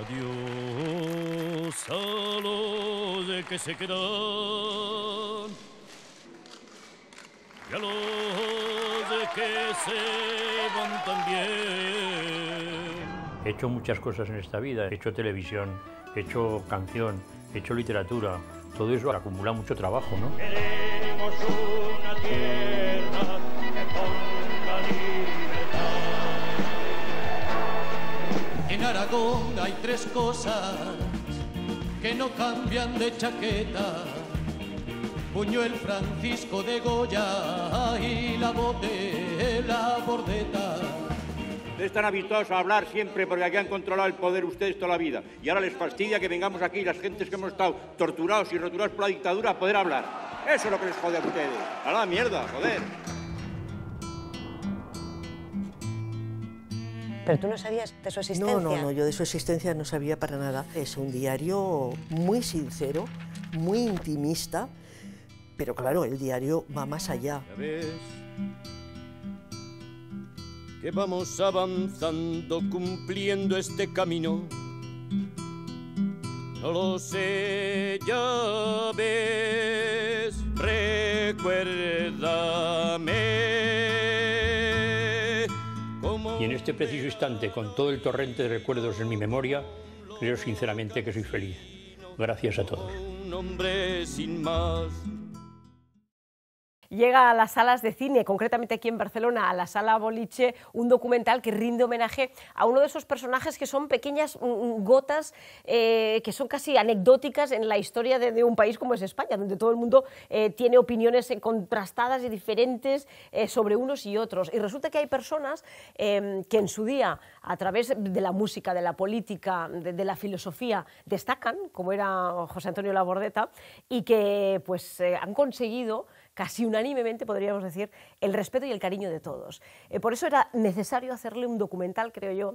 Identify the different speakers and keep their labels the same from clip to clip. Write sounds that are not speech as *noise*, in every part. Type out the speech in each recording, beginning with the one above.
Speaker 1: Adiós a los que se quedan y a los que
Speaker 2: se van también.
Speaker 1: He hecho muchas cosas en esta vida. He hecho televisión, he hecho canción, he hecho literatura. Todo eso acumula mucho trabajo, ¿no? hay tres cosas que no cambian de chaqueta. el Francisco de Goya y la botella la bordeta. Están habituados a hablar siempre porque aquí han controlado el poder ustedes toda la vida. Y ahora les fastidia que vengamos aquí las gentes que hemos estado torturados y roturados por la dictadura a poder hablar. Eso es lo que les jode a ustedes. A la mierda, joder.
Speaker 2: Pero tú no sabías de su existencia. No, no, no, yo de su existencia no sabía para nada. Es un diario muy sincero, muy intimista, pero claro, el diario va más allá.
Speaker 1: ¿Ya ves? que vamos avanzando cumpliendo este camino. No lo sé, ya ves, recuérdame. Y en este preciso instante, con todo el torrente de recuerdos en mi memoria, creo sinceramente que soy feliz. Gracias a todos.
Speaker 3: Llega a las salas de cine, concretamente aquí en Barcelona, a la sala Boliche, un documental que rinde homenaje a uno de esos personajes que son pequeñas mm, mm, gotas, eh, que son casi anecdóticas en la historia de, un país como es España, donde todo el mundo eh, tiene opiniones eh, contrastadas y diferentes sobre unos y otros. Y resulta que hay personas em, que en su día, a través de la música, de la política, de, la filosofía, destacan, como era José Antonio Labordeta, y que pues han conseguido casi unánimemente, podríamos decir, el respeto y el cariño de todos. Eh, por eso era necesario hacerle un documental, creo yo,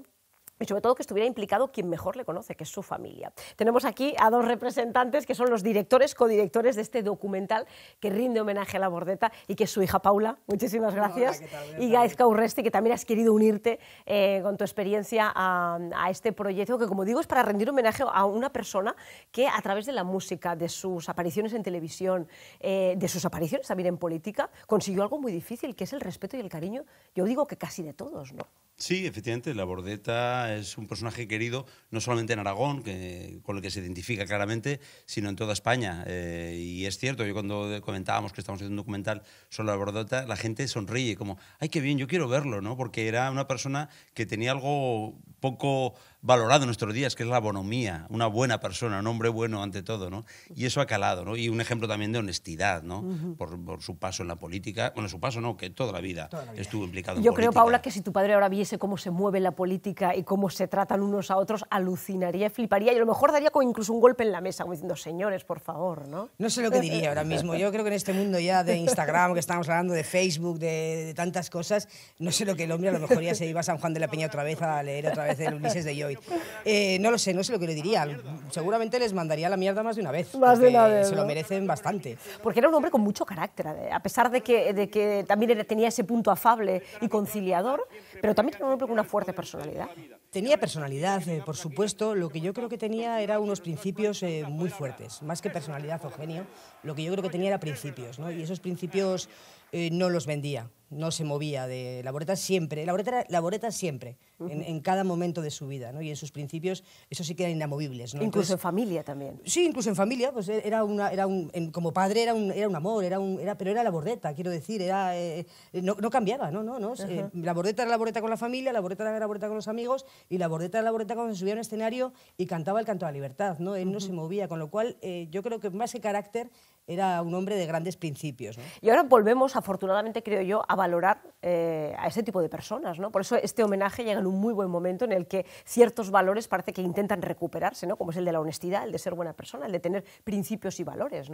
Speaker 3: y sobre todo que estuviera implicado quien mejor le conoce, que es su familia. Tenemos aquí a dos representantes que son los directores, codirectores de este documental que rinde homenaje a la Bordeta y que es su hija Paula. Muchísimas gracias. y Gaizka Urresti, que también has querido unirte eh, con tu experiencia a, este proyecto, que como digo es para rendir homenaje a una persona que a través de la música, de sus apariciones en televisión, eh, de sus apariciones también en política, consiguió algo muy difícil, que es el respeto y el cariño, yo digo que casi de todos, ¿no?
Speaker 1: Sí, efectivamente, la Bordeta es un personaje querido no solamente en Aragón, que, con el que se identifica claramente, sino en toda España. Eh, y es cierto, yo cuando comentábamos que estamos haciendo un documental sobre la Bordeta, la gente sonríe, como, ay, qué bien, yo quiero verlo, ¿no? Porque era una persona que tenía algo poco valorado en nuestros días, que es la bonomía, una buena persona, un hombre bueno ante todo, ¿no? Y eso ha calado, ¿no? Y un ejemplo también de honestidad, ¿no? por, su paso en la política, bueno, su paso no, que toda la vida, estuvo implicado
Speaker 2: yo en creo,
Speaker 3: Paula, que si tu padre ahora viene cómo se mueve la política y cómo se tratan unos a otros, alucinaría, fliparía y a lo mejor daría incluso un golpe en la mesa, como diciendo, señores, por favor, ¿no? No sé lo que diría ahora mismo. Yo
Speaker 2: creo que en este mundo ya de Instagram, que estamos hablando de Facebook, de, tantas cosas, no sé lo que el hombre a lo mejor ya se iba a San Juan de la Peña otra vez a leer otra vez el Ulises de Lloyd. Eh, no lo sé, no sé lo que le diría. Seguramente les mandaría la mierda más de una vez. Se lo merecen bastante.
Speaker 3: Porque era un hombre con mucho carácter, eh, a pesar de que, de que también tenía ese punto afable y conciliador, pero también una fuerte personalidad.
Speaker 2: Tenía personalidad, eh, por supuesto. Lo que yo creo que tenía era unos principios eh, muy fuertes, más que personalidad o genio. Lo que yo creo que tenía eran principios, Y esos principios eh, no los vendía, no se movía de la boreta siempre, la la siempre, en, cada momento de su vida, ¿no? Y en sus principios, eso sí que eran inamovibles, Incluso en familia también. Sí, incluso en familia, pues eh, era una, era un, como padre era un, era un amor, era un, era, pero era la borreta quiero decir, era, eh, no, cambiaba, ¿no? no, no la borreta era la borreta con la familia, la borreta era la bordeta con los amigos y la borreta era la bordeta cuando se subía a un escenario y cantaba el canto de la libertad, ¿no? Él no se movía, con lo cual yo creo que más que carácter era un hombre de grandes principios.
Speaker 3: Y ahora volvemos a afortunadamente, creo yo, a valorar eh, a ese tipo de personas. ¿no? Por eso este homenaje llega en un muy buen momento en el que ciertos valores parece que intentan recuperarse, ¿no? como es el de la honestidad, el de ser buena persona, el de tener principios y valores.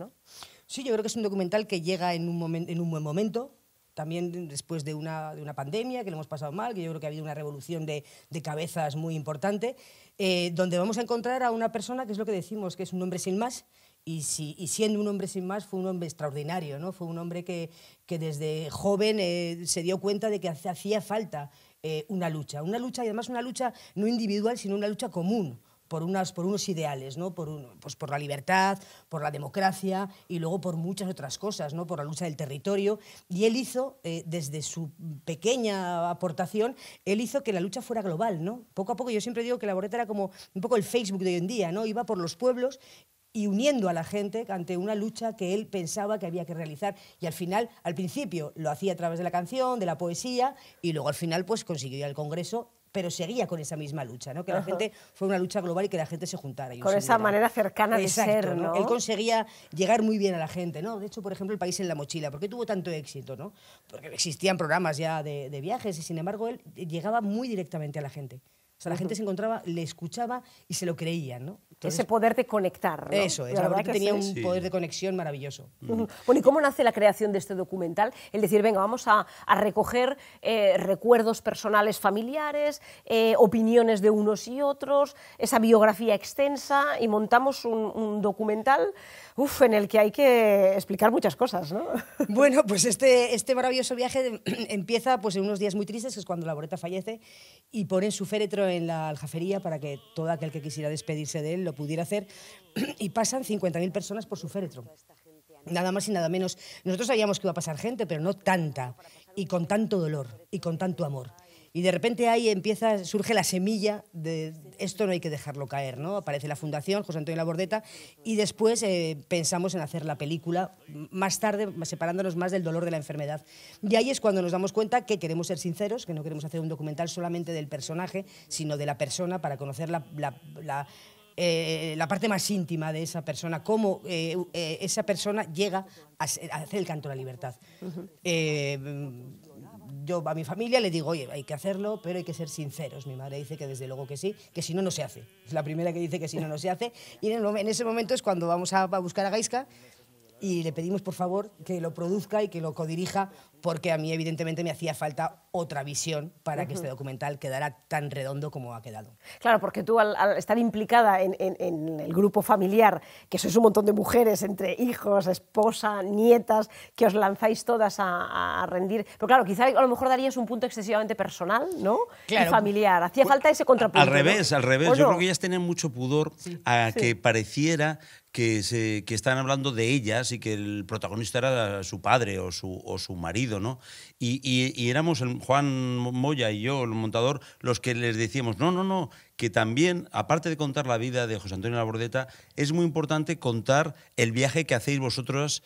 Speaker 2: Sí, yo creo que es un documental que llega en un, en un buen momento, también después de una, pandemia que lo hemos pasado mal, que yo creo que ha habido una revolución de, cabezas muy importante, eh, donde vamos a encontrar a una persona que es lo que decimos, que es un hombre sin más, y, siendo un hombre sin más, fue un hombre extraordinario, ¿no? Fue un hombre que, desde joven eh, se dio cuenta de que hacía falta eh, una lucha. Una lucha, y además una lucha no individual, sino una lucha común. Por, unas, por unos ideales, ¿no? por, pues por la libertad, por la democracia y luego por muchas otras cosas, ¿no? por la lucha del territorio. Y él hizo, eh, desde su pequeña aportación, él hizo que la lucha fuera global. ¿no? Poco a poco yo siempre digo que la Borreta era como un poco el Facebook de hoy en día, ¿no? iba por los pueblos y uniendo a la gente ante una lucha que él pensaba que había que realizar. Y al final, al principio lo hacía a través de la canción, de la poesía, y luego al final pues consiguió ir al Congreso pero seguía con esa misma lucha, ¿no? Que la gente fue una lucha global y que la gente se juntara. Con esa manera
Speaker 3: cercana de ser, ¿no? Él conseguía
Speaker 2: llegar muy bien a la gente, ¿no? De hecho, por ejemplo, el país en la mochila, ¿por qué tuvo tanto éxito, no? Porque existían programas ya de, viajes y sin embargo él llegaba muy directamente a la gente. O sea, la gente se encontraba, le escuchaba y
Speaker 3: se lo creía ¿no? Ese poder de conectar. ¿no? Eso, la, verdad que tenía un poder de conexión maravilloso. Bueno, ¿y cómo nace la creación de este documental? El decir, venga, vamos a, recoger eh, recuerdos personales familiares, eh, opiniones de unos y otros, esa biografía extensa y montamos un, documental en el que hay que explicar muchas cosas, ¿no?
Speaker 2: *laughs* Bueno, pues este, este maravilloso viaje *clears throat* empieza pues, en unos días muy tristes, que es cuando la Boreta fallece, y ponen su féretro en la aljafería para que todo aquel que quisiera despedirse de él pudiera hacer, y pasan 50.000 personas por su féretro. Nada más y nada menos. Nosotros sabíamos que iba a pasar gente, pero no tanta, y con tanto dolor, y con tanto amor. Y de repente ahí empieza, surge la semilla de esto no hay que dejarlo caer, ¿no? Aparece la fundación, José Antonio Labordeta, y después eh, pensamos en hacer la película, más tarde separándonos más del dolor de la enfermedad. Y ahí es cuando nos damos cuenta que queremos ser sinceros, que no queremos hacer un documental solamente del personaje, sino de la persona para conocer la eh, la parte más íntima de esa persona, cómo eh, eh, esa persona llega a, hacer el canto de la libertad. yo a mi familia le digo, oye, hay que hacerlo, pero hay que ser sinceros. Mi madre dice que desde luego que sí, que si no, no se hace. Es la primera que dice que si no, no se hace. Y en, ese momento es cuando vamos a, a buscar a Gaisca y le pedimos por favor que lo produzca y que lo codirija porque a mí evidentemente me hacía falta otra visión para que este documental quedara tan redondo como ha quedado.
Speaker 3: Claro, porque tú al, estar implicada en, el grupo familiar, que sois un montón de mujeres entre hijos, esposa, nietas, que os lanzáis todas a, rendir, pero claro, quizá a lo mejor darías un punto excesivamente personal, ¿no? Y familiar. Hacía falta ese contrapunto. Al revés, al revés. Yo creo que
Speaker 1: ellas tenían mucho pudor a que pareciera que, se, que están hablando de ellas y que el protagonista era su padre o su, o su marido, ¿no? Y, éramos Juan Moya y yo, el montador, los que les decíamos, no, no, no, que también, aparte de contar la vida de José Antonio Labordeta, es muy importante contar el viaje que hacéis vosotros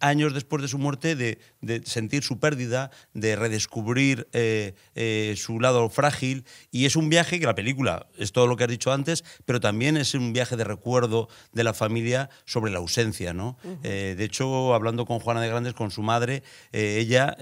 Speaker 1: años después de su muerte, de, sentir su pérdida, de redescubrir eh, eh, su lado frágil. Y es un viaje que la película es todo lo que has dicho antes, pero también es un viaje de recuerdo de la familia sobre la ausencia. ¿no? Eh, de hecho, hablando con Juana de Grandes, con su madre, ella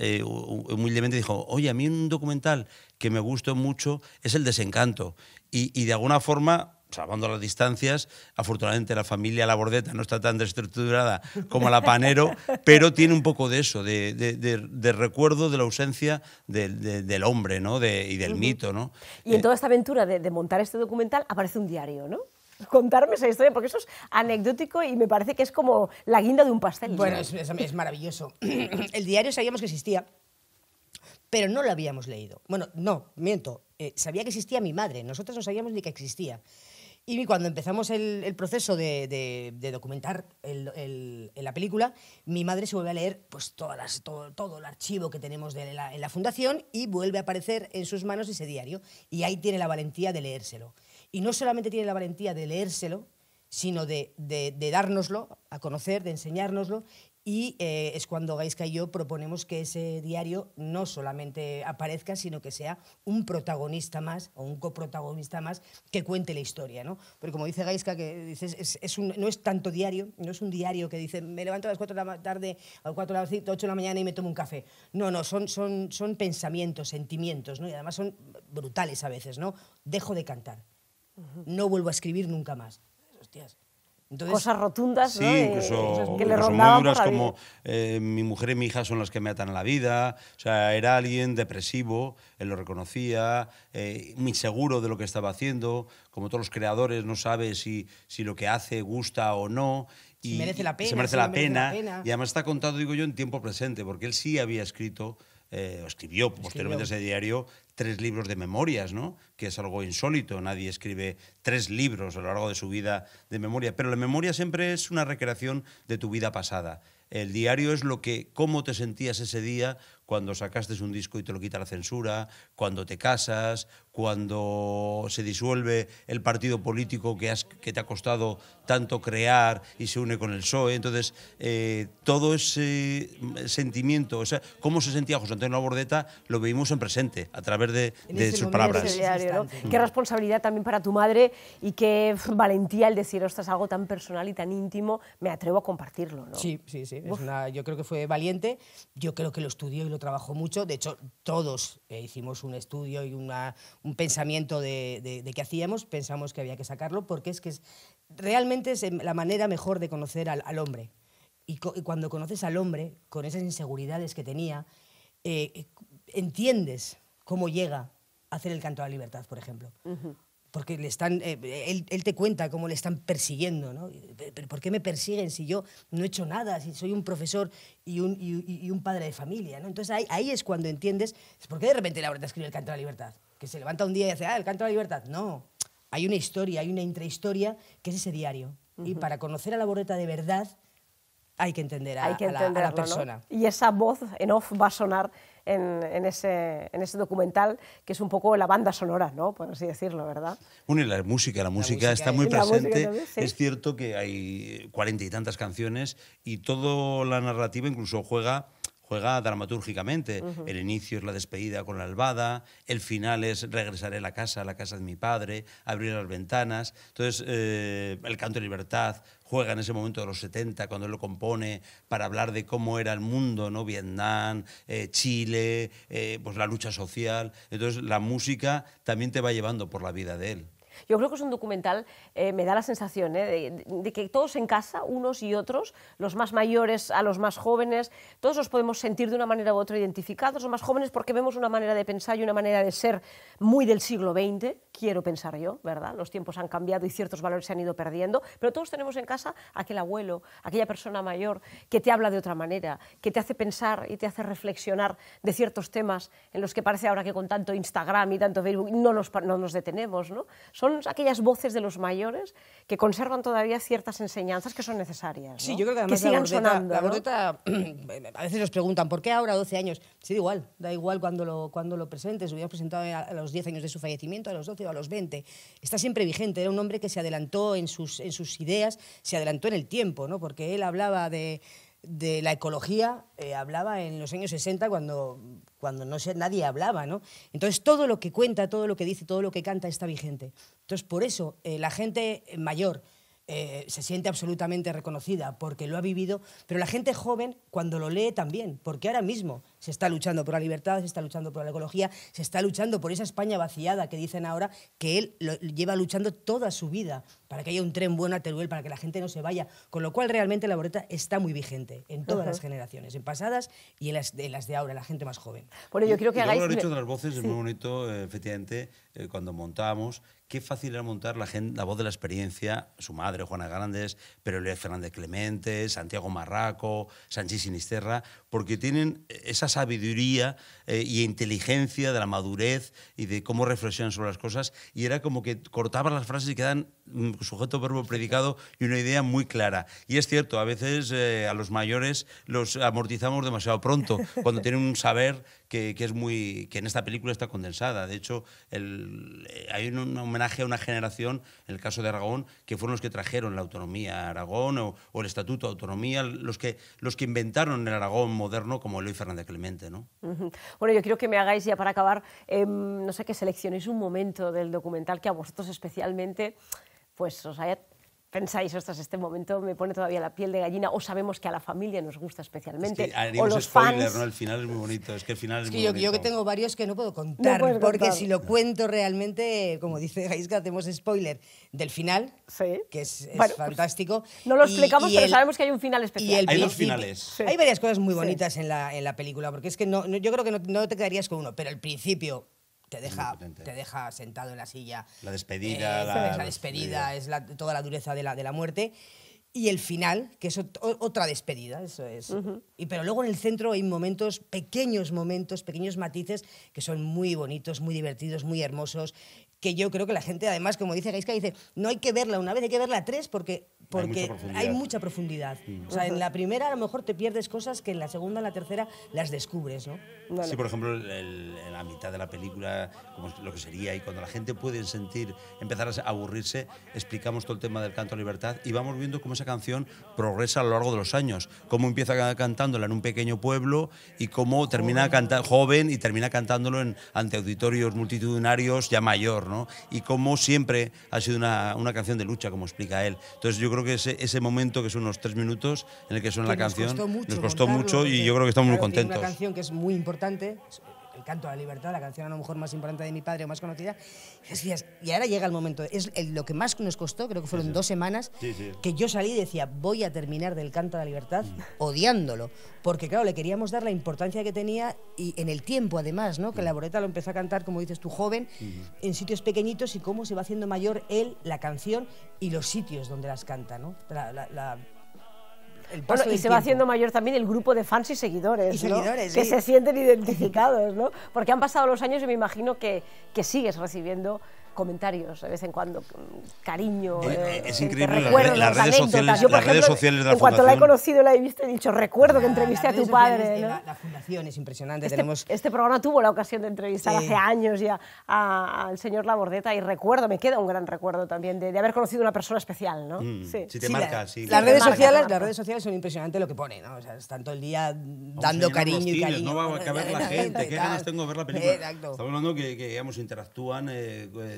Speaker 1: humildemente dijo, oye, a mí un documental que me gustó mucho es El desencanto. Y, de alguna forma salvando las distancias, afortunadamente la familia La no está tan desestructurada como la Panero, *laughs* pero tiene un poco de eso, de, recuerdo de la ausencia del hombre ¿no? y del mito. ¿no?
Speaker 3: Y en eh, toda esta aventura de, montar este documental aparece un diario, ¿no? Contarme esa historia, porque eso es anecdótico y me parece que es como la guinda de un pastel. Bueno, es
Speaker 2: maravilloso. *clears throat* El
Speaker 3: diario sabíamos que existía pero no lo habíamos
Speaker 2: leído. Bueno, no, miento, eh, sabía que existía mi madre, nosotros no sabíamos ni que existía. Y cuando empezamos el, proceso de, documentar la película, mi madre se vuelve a leer pues, todas todo, el archivo que tenemos de la, en la fundación y vuelve a aparecer en sus manos ese diario. Y ahí tiene la valentía de leérselo. Y no solamente tiene la valentía de leérselo, sino de, de, dárnoslo a conocer, de enseñárnoslo y eh, es cuando Gaisca y yo proponemos que ese diario no solamente aparezca, sino que sea un protagonista más o un coprotagonista más que cuente la historia. ¿no? Porque como dice Gaisca, que dices, es, no es tanto diario, no es un diario que dice me levanto a las 4 de la tarde, a las cuatro de 8 de la mañana y me tomo un café. No, no, son, son, son pensamientos, sentimientos, ¿no? y además son brutales a veces. ¿no? Dejo de cantar, no vuelvo a escribir nunca más. Hostias cosas rotundas, ¿no? que le duras como
Speaker 1: eh, mi mujer y mi hija son las que me atan a la vida. O sea, era alguien depresivo, él lo reconocía, eh, inseguro de lo que estaba haciendo. Como todos los creadores, no sabe si, si lo que hace gusta o no. Y, Se merece, la, pena, Y además está contado, digo yo, en tiempo presente, porque él sí había escrito. Eh, o escribió posteriormente ese diario tres libros de memorias, ¿no? que es algo insólito, nadie escribe tres libros a lo largo de su vida de memoria, pero la memoria siempre es una recreación de tu vida pasada. El diario es lo que, cómo te sentías ese día cuando sacaste un disco y te lo quita la censura, cuando te casas, cuando se disuelve el partido político que, que te ha costado tanto crear y se une con el PSOE. Entonces, eh, todo ese sentimiento, o sea, cómo se sentía José Antonio Bordeta, lo vivimos en presente, a través de, sus palabras. Qué
Speaker 3: responsabilidad también para tu madre y qué valentía el decir, ostras, algo tan personal y tan íntimo, me atrevo a compartirlo. Sí, sí, sí.
Speaker 2: yo creo que fue valiente, yo creo que lo estudió y lo trabajó mucho. De hecho, todos eh, hicimos un estudio y una, un pensamiento de, de, que hacíamos, pensamos que había que sacarlo, porque es que es, realmente es em, la manera mejor de conocer al, hombre. Y, cuando conoces al hombre, con esas inseguridades que tenía, eh, eh, entiendes cómo llega a hacer el canto a la libertad, por ejemplo. porque le están, eh, él, te cuenta cómo le están persiguiendo, ¿no? ¿Por qué me persiguen si yo no he hecho nada, si soy un profesor y un, padre de familia? ¿no? Entonces ahí, es cuando entiendes, ¿por qué de repente la verdad escribe el canto de la libertad? que se levanta un día y dice, ah, el canto de la libertad. No, hay una historia, hay una intrahistoria que es ese diario. Y para conocer a la borreta de verdad hay que entender a, la, persona.
Speaker 3: Y esa voz en off va a sonar en, ese, en, ese, documental, que es un poco la banda sonora, ¿no? por así decirlo, ¿verdad?
Speaker 1: Bueno, y la música, la, música, está muy presente. Es cierto que hay cuarenta y tantas canciones y toda la narrativa incluso juega juega dramatúrgicamente. El inicio es la despedida con la albada, el final es regresaré a la casa, a la casa de mi padre, abrir las ventanas. Entonces, eh, el canto de libertad juega en ese momento de los 70, cuando él lo compone, para hablar de cómo era el mundo, ¿no? Vietnam, eh, Chile, eh, pues la lucha social. Entonces, la música también te va llevando por la vida de él.
Speaker 3: Yo creo que es un documental, eh, me da la sensación eh, de, que todos en casa, unos y otros, los más mayores a los más jóvenes, todos los podemos sentir de una manera u otra identificados, los más jóvenes porque vemos una manera de pensar y una manera de ser muy del siglo XX, quiero pensar yo, ¿verdad? Los tiempos han cambiado y ciertos valores se han ido perdiendo, pero todos tenemos en casa aquel abuelo, aquella persona mayor que te habla de otra manera, que te hace pensar y te hace reflexionar de ciertos temas en los que parece ahora que con tanto Instagram y tanto Facebook no nos, no nos detenemos, ¿no? Son aquellas voces de los mayores que conservan todavía ciertas enseñanzas que son necesarias. ¿no? Sí, yo creo que sigan la
Speaker 2: *clears throat* a
Speaker 3: veces nos preguntan, ¿por qué ahora 12
Speaker 2: años? Sí, da igual, da igual cuando lo, cuando lo presentes. Lo hubiéramos presentado a los 10 años de su fallecimiento, a los 12 a los 20. Está siempre vigente, era un hombre que se adelantó en sus, en sus ideas, se adelantó en el tiempo, ¿no? porque él hablaba de, la ecología, eh, hablaba en los años 60 cuando, cuando no nadie hablaba. ¿no? Entonces todo lo que cuenta, todo lo que dice, todo lo que canta está vigente. Entonces por eso eh, la gente mayor... Eh, se siente absolutamente reconocida porque lo ha vivido, pero la gente joven cuando lo lee también, porque ahora mismo se está luchando por la libertad, se está luchando por la ecología, se está luchando por esa España vaciada que dicen ahora que él lleva luchando toda su vida para que haya un tren bueno a Teruel, para que la gente no se vaya. Con lo cual, realmente la boleta está muy vigente en todas las generaciones, en pasadas y en las, de, las de ahora, la gente más joven. Bueno, yo creo que hagáis... Lo han de
Speaker 1: las voces, es muy bonito, eh, efectivamente, eh, cuando montamos qué fácil era montar la, gente, la, voz de la experiencia, su madre, Juana Grandes, pero Luis Fernández Clemente, Santiago Marraco, Sanchi Sinisterra, porque tienen esas sabiduría eh, y inteligencia, de la madurez y de cómo reflexionan sobre las cosas. Y era como que cortaban las frases y quedan mm, sujeto, verbo, predicado y una idea muy clara. Y es cierto, a veces eh, a los mayores los amortizamos demasiado pronto, cuando tienen un saber que, es muy, que en esta película está condensada. De hecho, eh, hay un, homenaje a una generación, en el caso de Aragón, que fueron los que trajeron la autonomía a Aragón o, el Estatuto de Autonomía, los que, los que inventaron el Aragón moderno como Eloy Fernández Clemente. ¿no?
Speaker 3: Bueno, yo quiero que me hagáis ya para acabar, em, no sé, que seleccionéis un momento del documental que a vosotros especialmente pues os haya pensáis, ostras, este momento me pone todavía la piel de gallina, o sabemos que a la familia nos gusta especialmente, o los spoiler, ¿no?
Speaker 1: El final es muy bonito, es que final es, yo, yo
Speaker 3: que tengo varios que no puedo
Speaker 2: contar, porque si lo cuento realmente, como dice Gaisca, hacemos spoiler del final, que es, pues, fantástico. no lo explicamos, pero sabemos
Speaker 3: que hay un final especial. hay dos finales. Hay varias
Speaker 2: cosas muy bonitas en, la, en la película, porque es que yo creo que no, no te quedarías con uno, pero el principio te deja, te deja sentado en la silla.
Speaker 1: La despedida. Eh, la, es despedida,
Speaker 2: es toda la dureza de la, de la muerte. Y el final, que es otra despedida, eso es. y, pero luego en el centro hay momentos, pequeños momentos, pequeños matices, que son muy bonitos, muy divertidos, muy hermosos, que yo creo que la gente, además, como dice Gaisca, dice, no hay que verla una vez, hay que verla tres porque, porque hay mucha, profundidad. O sea, en la primera a lo mejor te pierdes cosas que en la segunda, en la tercera, las descubres, ¿no? Sí, por
Speaker 1: ejemplo, en la mitad de la película, como lo que sería, y cuando la gente puede sentir, empezar a aburrirse, explicamos todo el tema del canto a libertad y vamos viendo cómo esa canción progresa a lo largo de los años, cómo empieza cantándola en un pequeño pueblo y cómo termina joven, joven y termina cantándolo en, ante auditorios multitudinarios ya mayor, y como siempre ha sido una, canción de lucha, como explica él. Entonces yo creo que ese, ese momento, que son unos tres minutos, en el que suena la canción, nos costó mucho y yo creo que estamos muy contentos. canción
Speaker 2: que es muy importante, el canto de la libertad, la canción a lo mejor más importante de mi padre o más conocida. Y, ahora llega el momento. Es lo que más nos costó, creo que fueron dos semanas, que yo salí y decía, voy a terminar del canto de la libertad mm. odiándolo. Porque claro, le queríamos dar la importancia que tenía y en el tiempo además, ¿no? Que mm. la Boreta lo empezó a cantar, como dices tú, joven, mm. en sitios pequeñitos y cómo se va haciendo mayor él, la canción y los sitios donde las canta, ¿no? y se va haciendo
Speaker 3: mayor también el grupo de fans y seguidores, que se sienten identificados, ¿no? Porque han pasado los años y me imagino que, que sigues recibiendo comentarios de vez en cuando, cariño. es eh, eh, increíble las, redes sociales, la en cuanto la he conocido, la he visto, he dicho, recuerdo
Speaker 2: que entrevisté a tu padre. Eh, la, fundación es impresionante. Este, Tenemos...
Speaker 3: este programa tuvo la ocasión de entrevistar hace años ya al señor Labordeta y recuerdo, me queda un gran recuerdo también de, haber conocido una persona especial. ¿no? Las redes, sociales, las redes sociales son impresionantes lo que pone ¿no? o sea,
Speaker 2: están todo el día dando cariño y cariño. No va a caber la *laughs* gente, qué ganas tengo de ver la película. Estamos
Speaker 1: hablando que, interactúan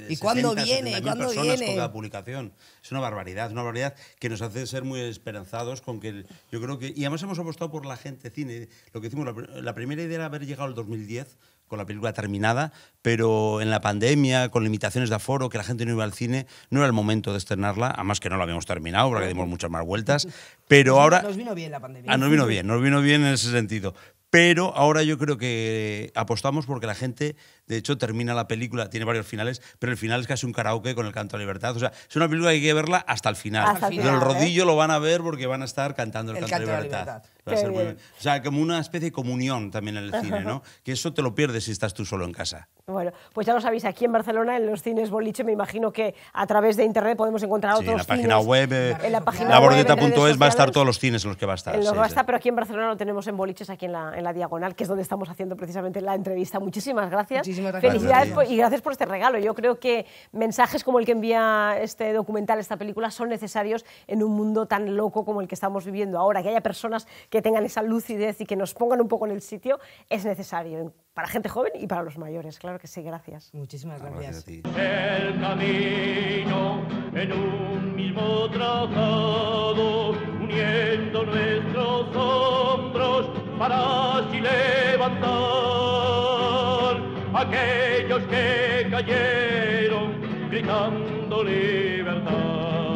Speaker 1: ¿Y cuándo viene? ¿Cuándo viene? publicación. Es una barbaridad, una barbaridad que nos hace ser muy esperanzados con que yo creo que... Y además hemos apostado por la gente cine. Lo que hicimos, la, primera idea era haber llegado al 2010 con la película terminada, pero en la pandemia, con limitaciones de aforo, que la gente no iba al cine, no era el momento de estrenarla, además que no la habíamos terminado, porque dimos muchas más vueltas, *laughs* pero ahora... Nos
Speaker 2: vino bien la pandemia. Ah, nos vino
Speaker 1: bien, nos vino bien en ese sentido. Pero ahora yo creo que apostamos porque la gente, de hecho, termina la película, tiene varios finales, pero el final es casi un karaoke con el canto a libertad. O sea, es una película que hay que verla hasta el final. el, ¿eh? rodillo lo van a ver porque van a estar cantando el, canto, de libertad. O sea, como una especie de comunión también en el cine, ¿no? *laughs* Que eso te lo pierdes si estás tú solo en casa.
Speaker 3: Bueno, pues ya lo sabéis, aquí en Barcelona, en los cines Boliche, me imagino que a través de internet podemos encontrar otros en la página web, eh, en la página va a estar todos
Speaker 1: los cines en los que va a estar. En los que va a estar,
Speaker 3: pero aquí en Barcelona lo tenemos en Boliches, aquí en la, Diagonal, que es donde estamos haciendo precisamente la entrevista. Muchísimas gracias. Muchísimas gracias. Felicidades y gracias por este regalo. Yo creo que mensajes como el que envía este documental, esta película, son necesarios en un mundo tan loco como el que estamos viviendo ahora, que haya personas que tengan esa lucidez y que nos pongan un poco en el sitio es necesario para gente joven y para los mayores. Claro que sí, gracias. Muchísimas ah, gracias.
Speaker 2: el camino en un mismo trazado, uniendo nuestros
Speaker 1: hombros para así levantar aquellos que cayeron gritando libertad.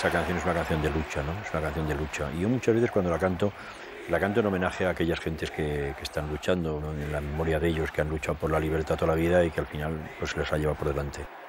Speaker 1: esa canción es una canción de lucha, ¿no? Es una canción de lucha. Y yo muchas veces cuando la canto, la canto en homenaje a aquellas gentes que, están luchando,
Speaker 2: en la memoria de ellos que han luchado por la libertad toda la vida y que al final pues les ha llevado por delante.